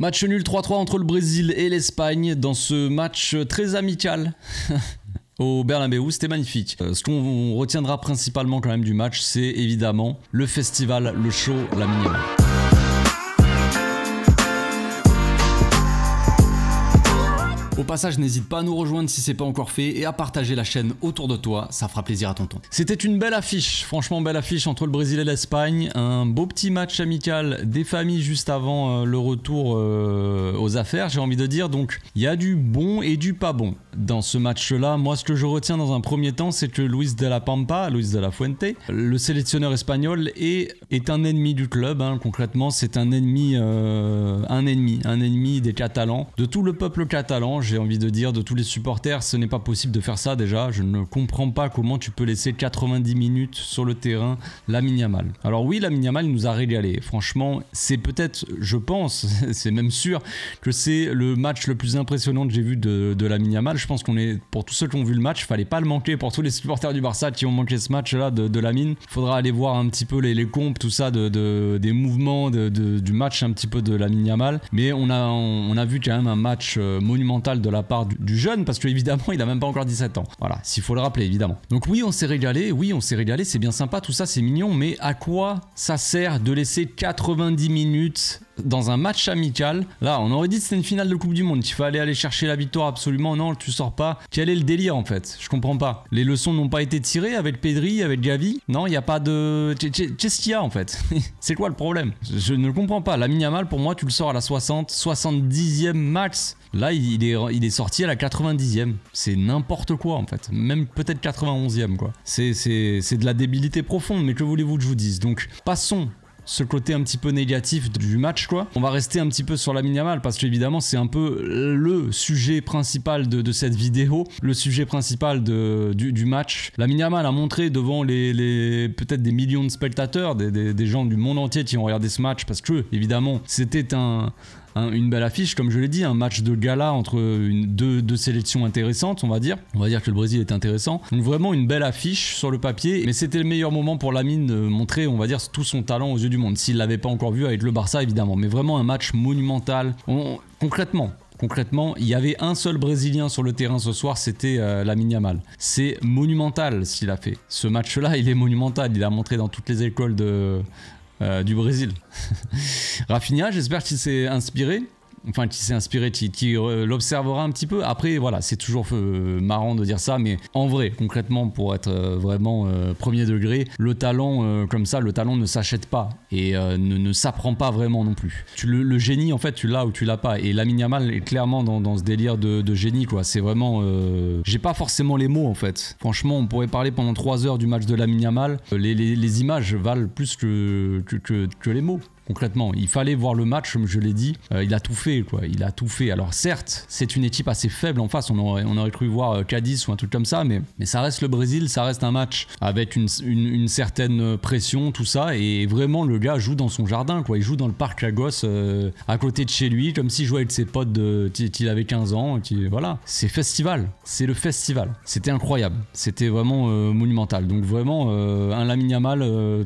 Match nul 3-3 entre le Brésil et l'Espagne dans ce match très amical. au Bernabeu, c'était magnifique. Euh, ce qu'on retiendra principalement quand même du match, c'est évidemment le festival, le show, la Au passage, n'hésite pas à nous rejoindre si c'est pas encore fait et à partager la chaîne autour de toi, ça fera plaisir à ton tonton. C'était une belle affiche, franchement belle affiche entre le Brésil et l'Espagne, un beau petit match amical des familles juste avant euh, le retour euh, aux affaires, j'ai envie de dire. Donc, il y a du bon et du pas bon dans ce match-là. Moi, ce que je retiens dans un premier temps, c'est que Luis de la Pampa, Luis de la Fuente, le sélectionneur espagnol, est, est un ennemi du club. Hein. Concrètement, c'est un ennemi, euh, un ennemi, un ennemi des Catalans, de tout le peuple catalan j'ai envie de dire, de tous les supporters. Ce n'est pas possible de faire ça déjà. Je ne comprends pas comment tu peux laisser 90 minutes sur le terrain mini Yamal. Alors oui, Lamine Yamal nous a régalé. Franchement, c'est peut-être, je pense, c'est même sûr, que c'est le match le plus impressionnant que j'ai vu de, la Lamine Yamal. Je pense qu'on est, pour tous ceux qui ont vu le match, fallait pas le manquer. Pour tous les supporters du Barça qui ont manqué ce match-là de, de mine faudra aller voir un petit peu les, comptes, tout ça, de, des mouvements, du match un petit peu de Lamine Yamal. Mais on a, on a vu quand même un match euh, monumental de la part du, jeune parce qu'évidemment, il a même pas encore 17 ans. Voilà, s'il faut le rappeler, évidemment. Donc oui, on s'est régalé, oui, on s'est régalé, c'est bien sympa, tout ça, c'est mignon, mais à quoi ça sert de laisser 90 minutes dans un match amical. Là, on aurait dit que c'était une finale de Coupe du Monde, qu'il fallait aller chercher la victoire absolument. Non, tu sors pas. Quel est le délire en fait Je comprends pas. Les leçons n'ont pas été tirées avec Pedri, avec Gavi. Non, il n'y a pas de. Qu'est-ce qu'il y a en fait C'est quoi le problème Je ne comprends pas. La minimale pour moi, tu le sors à la 60, 70e max. Là, il est, sorti à la 90e. C'est n'importe quoi, en fait. Même peut-être 91e, quoi. C'est de la débilité profonde, mais que voulez-vous que je vous dise Donc, passons ce côté un petit peu négatif du match quoi. On va rester un petit peu sur la minimal parce qu'évidemment c'est un peu le sujet principal de, cette vidéo, le sujet principal de, du, match. La minimale a montré devant les, peut-être des millions de spectateurs, des, gens du monde entier qui ont regardé ce match parce que évidemment c'était un, une belle affiche, comme je l'ai dit, un match de gala entre une, deux, sélections intéressantes, on va dire. On va dire que le Brésil est intéressant. Donc vraiment une belle affiche sur le papier, mais c'était le meilleur moment pour Lamine de montrer, on va dire, tout son talent aux yeux du monde. S'il l'avait pas encore vu avec le Barça, évidemment. Mais vraiment un match monumental. concrètement, Concrètement, il y avait un seul Brésilien sur le terrain ce soir, c'était euh, la C'est monumental ce qu'il a fait. Ce match-là, il est monumental. Il a montré dans toutes les écoles de, euh, du Brésil. Rafinha, j'espère qu'il s'est inspiré enfin qui s'est inspiré, qui, euh, l'observera un petit peu. Après, voilà, c'est toujours euh, marrant de dire ça, mais en vrai, concrètement, pour être euh, vraiment premier degré, le talent comme ça, le talent ne s'achète pas et ne, s'apprend pas vraiment non plus. Tu, le, génie, en fait, tu l'as ou tu l'as pas. Et Lamine Yamal est clairement dans, ce délire de, génie, quoi. C'est vraiment, j'ai pas forcément les mots en fait. Franchement, on pourrait parler pendant trois heures du match de la Yamal. Les, les, images valent plus que les mots concrètement. Il fallait voir le match, comme je l'ai dit. Euh, il a tout fait, quoi. Il a tout fait. Alors certes, c'est une équipe assez faible en face. On aurait, cru voir euh, Cadiz ou un truc comme ça, mais, mais ça reste le Brésil, ça reste un match avec une, une, certaine pression, tout ça. Et vraiment, le gars joue dans son jardin, quoi. Il joue dans le parc à gosse, euh, à côté de chez lui, comme s'il jouait avec ses potes qu'il avait 15 ans. Qui, voilà, c'est festival. C'est le festival. C'était incroyable. C'était vraiment monumental. Donc vraiment, un Lamine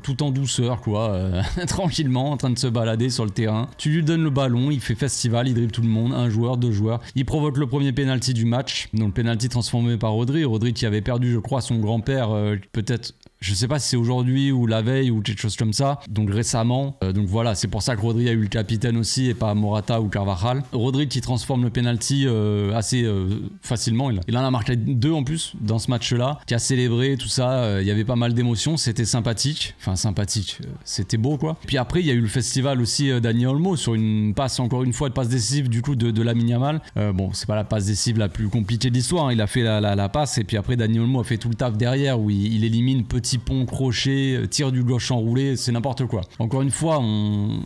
tout en douceur, quoi. tranquillement, en train de se balader sur le terrain. Tu lui donnes le ballon, il fait festival, il dribble tout le monde, un joueur, deux joueurs. Il provoque le premier penalty du match, donc le penalty transformé par Rodri. Rodri qui avait perdu, je crois, son grand-père euh, peut-être je sais pas si c'est aujourd'hui ou la veille ou quelque chose comme ça. Donc récemment, euh, donc voilà, c'est pour ça que Rodri a eu le capitaine aussi et pas Morata ou Carvajal. Rodri qui transforme le penalty euh, assez euh, facilement. Il, en a marqué deux en plus dans ce match-là, qui a célébré tout ça. Il y avait pas mal d'émotions, c'était sympathique, enfin sympathique, c'était beau quoi. Puis après, il y a eu le festival aussi d'Ani Olmo sur une passe encore une fois de passe décisive du coup de, de la Miniamal. bon, c'est pas la passe décisive la plus compliquée de l'histoire. Hein. Il a fait la, passe et puis après Dani Olmo a fait tout le taf derrière où il élimine petit pont crochet, euh, tir du gauche enroulé, c'est n'importe quoi. Encore une fois, on,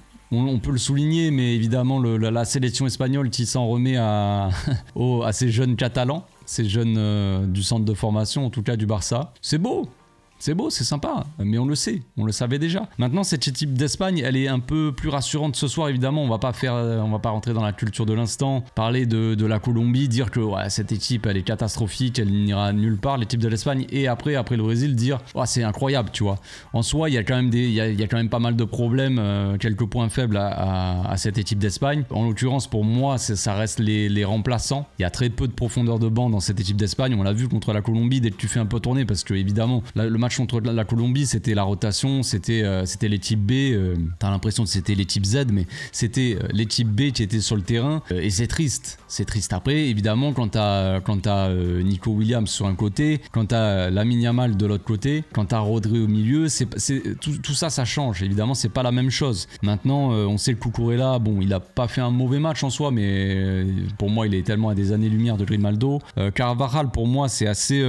peut le souligner, mais évidemment, la, sélection espagnole qui s'en remet à, ces jeunes catalans, ces jeunes euh, du centre de formation, en tout cas du Barça. C'est beau, c'est beau, c'est sympa, mais on le sait, on le savait déjà. Maintenant, cette équipe d'Espagne, elle est un peu plus rassurante ce soir, évidemment. On va pas faire, euh, on va pas rentrer dans la culture de l'instant, parler de, la Colombie, dire que ouais, cette équipe, elle est catastrophique, elle n'ira nulle part. L'équipe de l'Espagne et après, après le Brésil, dire c'est incroyable, tu vois. En soi, il y a quand même des, il y a, quand même pas mal de problèmes, euh, quelques points faibles à, cette équipe d'Espagne. En l'occurrence, pour moi, ça reste les, remplaçants. Il y a très peu de profondeur de banc dans cette équipe d'Espagne. On l'a vu contre la Colombie dès que tu fais un peu tourner, parce que évidemment, le match match contre la Colombie, c'était la rotation, c'était euh, c'était les types B. Euh, t'as l'impression que c'était les types Z, mais c'était euh, les types B qui étaient sur le terrain. et c'est triste. C'est triste. Après, évidemment, quand t'as Nico Williams sur un côté, quand t'as Lamine Yamal de l'autre côté, quand t'as Rodri au milieu, c'est tout, tout, ça, ça change. Évidemment, c'est pas la même chose. Maintenant, on sait que là bon, il a pas fait un mauvais match en soi, mais pour moi, il est tellement à des années-lumière de Grimaldo. Carvajal, pour moi, c'est assez,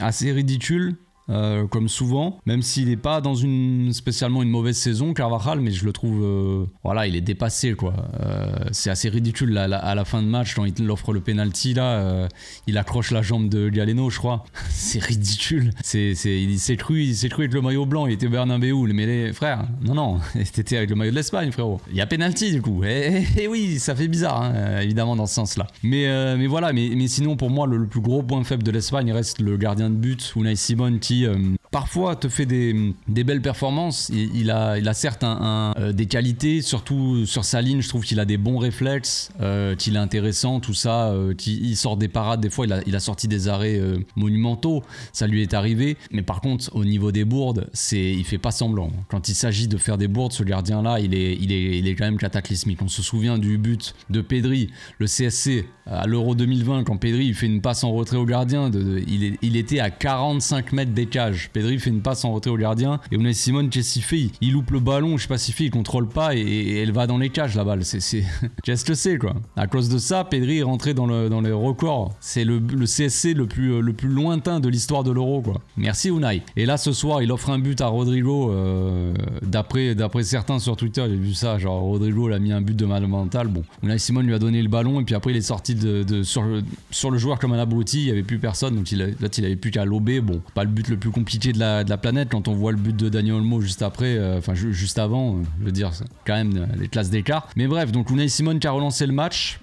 assez ridicule euh, comme souvent, même s'il n'est pas dans une spécialement une mauvaise saison, Carvajal, mais je le trouve, euh, voilà, il est dépassé quoi. Euh, c'est assez ridicule à la fin de match quand il offre le penalty là, il accroche la jambe de Galeno, je crois. c'est ridicule. C'est, il s'est cru, il s'est cru avec le maillot blanc. Il était Bernabeu, mais les frères, non non, t'étais avec le maillot de l'Espagne, frérot. Il y a penalty du coup. Et, eh, eh, eh, oui, ça fait bizarre, hein, évidemment dans ce sens-là. Mais mais voilà, mais, mais sinon pour moi le, plus gros point faible de l'Espagne reste le gardien de but Unai Simon qui euh, parfois te fait des, belles performances. Il, a, il a certes euh, des qualités, surtout sur sa ligne, je trouve qu'il a des bons réflexes, euh, qu'il est intéressant, tout ça, euh, Il sort des parades, des fois il a, sorti des arrêts monumentaux, ça lui est arrivé. Mais par contre, au niveau des bourdes, c'est, il fait pas semblant. Quand il s'agit de faire des bourdes, ce gardien-là, il est, il, est, quand même cataclysmique. On se souvient du but de Pedri, le CSC, à l'Euro 2020, quand Pedri il fait une passe en retrait au gardien, il, est, il était à 45 mètres des cages fait une passe en retrait au gardien. Et Unai Simon, qu'est-ce qu'il fait il, loupe le ballon, je sais pas si il contrôle pas et, elle va dans les cages la balle. C'est. qu'est-ce que c'est quoi À cause de ça, Pedri est rentré dans, le, dans les records. C'est le, CSC le plus, le plus lointain de l'histoire de l'Euro quoi. Merci Unai. Et là ce soir, il offre un but à Rodrigo. Euh, d'après D'après certains sur Twitter, j'ai vu ça. Genre Rodrigo, il a mis un but de mal mental. Bon, Unai Simon lui a donné le ballon et puis après il est sorti de, de sur, sur le joueur comme un abruti. Il y avait plus personne donc il là il avait plus qu'à lober. Bon, pas le but le plus compliqué de la, planète quand on voit le but de Daniel Mo juste après, euh, enfin juste avant, le euh, je veux dire, quand même euh, les classes d'écart. Mais bref, donc Unai Simon qui a relancé le match.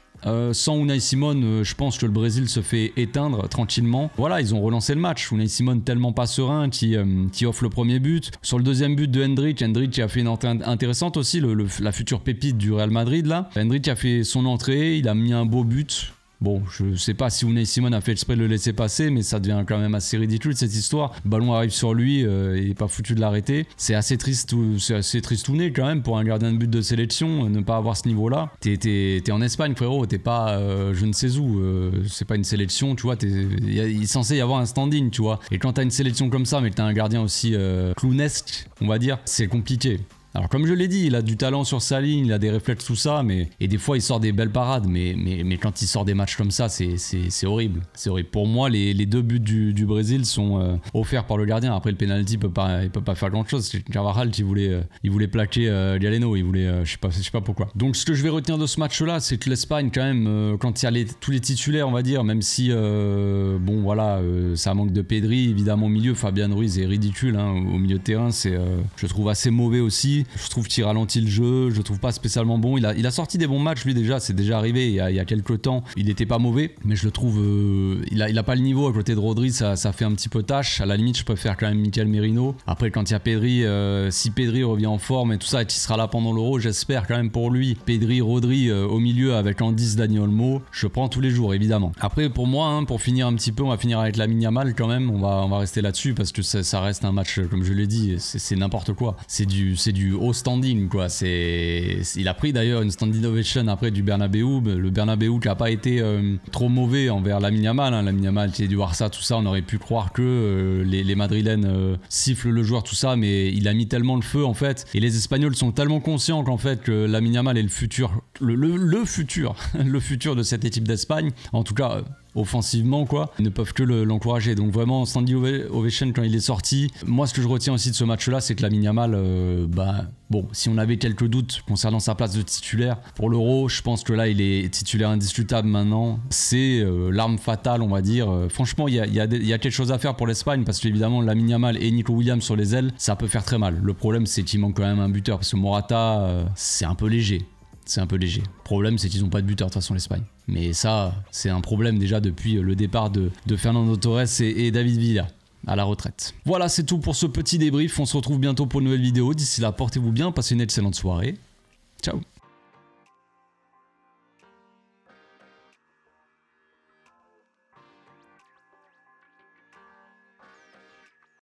sans Unai Simon, je pense que le Brésil se fait éteindre tranquillement. Voilà, ils ont relancé le match. Unai Simon tellement pas serein qui, qui offre le premier but. Sur le deuxième but de Hendrik, Hendrik qui a fait une entrée intéressante aussi, la future pépite du Real Madrid là. Hendrik a fait son entrée, il a mis un beau but. Bon, je sais pas si Unai Simon a fait exprès de le laisser passer, mais ça devient quand même assez ridicule cette histoire. ballon arrive sur lui, euh, il n'est pas foutu de l'arrêter. C'est assez triste, c'est assez quand même pour un gardien de but de sélection, euh, ne pas avoir ce niveau-là. T'es en Espagne, frérot, t'es pas euh, je ne sais où, c'est pas une sélection, tu vois. il est censé y avoir un standing, tu vois. Et quand t'as une sélection comme ça, mais que t'as un gardien aussi clownesque, on va dire, c'est compliqué. Alors comme je l'ai dit, il a du talent sur sa ligne, il a des réflexes, tout ça, mais et des fois il sort des belles parades, mais, mais, mais quand il sort des matchs comme ça, c'est horrible. C'est horrible. Pour moi, les, les deux buts du, du Brésil sont euh, offerts par le gardien. Après le penalty, peut pas, il peut pas faire grand chose. Carvajal, il voulait, euh, il voulait plaquer euh, Galeno, il voulait, je sais pas, je sais pas pourquoi. Donc ce que je vais retenir de ce match-là, c'est que l'Espagne quand même, quand il y a les, tous les titulaires, on va dire, même si bon voilà, ça manque de Pedri, évidemment au milieu, Fabian Ruiz est ridicule hein, au milieu de terrain, c'est, je trouve assez mauvais aussi. Je trouve qu'il ralentit le jeu, je le trouve pas spécialement bon. Il a, il a sorti des bons matchs lui déjà, c'est déjà arrivé il y, a, quelques temps. Il était pas mauvais, mais je le trouve. Euh, il, a, il a pas le niveau à côté de Rodri, ça, fait un petit peu tâche. À la limite, je préfère quand même Michael Merino. Après, quand il y a Pedri, euh, si Pedri revient en forme et tout ça, et qu'il sera là pendant l'Euro, j'espère quand même pour lui. Pedri, Rodri euh, au milieu avec Andis, 10 Daniel Mo je prends tous les jours évidemment. Après, pour moi, hein, pour finir un petit peu, on va finir avec la Mal quand même. On va, on va rester là-dessus parce que ça, ça, reste un match, comme je l'ai dit, c'est n'importe quoi. C'est du, c'est du haut standing, quoi. C'est, il a pris d'ailleurs une standing ovation après du Bernabeu, le Bernabeu qui a pas été euh, trop mauvais envers la Minamal hein. la Minamal qui est du Barça, tout ça, on aurait pu croire que euh, les, Madrilènes euh, sifflent le joueur, tout ça, mais il a mis tellement le feu en fait. Et les Espagnols sont tellement conscients qu'en fait que la Minamal est le futur, le futur, le futur de cette équipe d'Espagne. En tout cas offensivement, quoi, ne peuvent que l'encourager. Donc vraiment, Sandy Ovechene quand il est sorti, moi, ce que je retiens aussi de ce match-là, c'est que la miniamal, euh, bah, bon, si on avait quelques doutes concernant sa place de titulaire pour l'Euro, je pense que là, il est titulaire indiscutable maintenant. C'est euh, l'arme fatale, on va dire. Euh, franchement, il y a, quelque chose à faire pour l'Espagne parce qu'évidemment, la Mal et Nico Williams sur les ailes, ça peut faire très mal. Le problème, c'est qu'il manque quand même un buteur parce que Morata, c'est un peu léger c'est un peu léger. problème, c'est qu'ils n'ont pas de buteur de toute façon l'Espagne. Mais ça, c'est un problème déjà depuis le départ de, Fernando Torres et, et David Villa à la retraite. Voilà, c'est tout pour ce petit débrief. On se retrouve bientôt pour une nouvelle vidéo. D'ici là, portez-vous bien, passez une excellente soirée. Ciao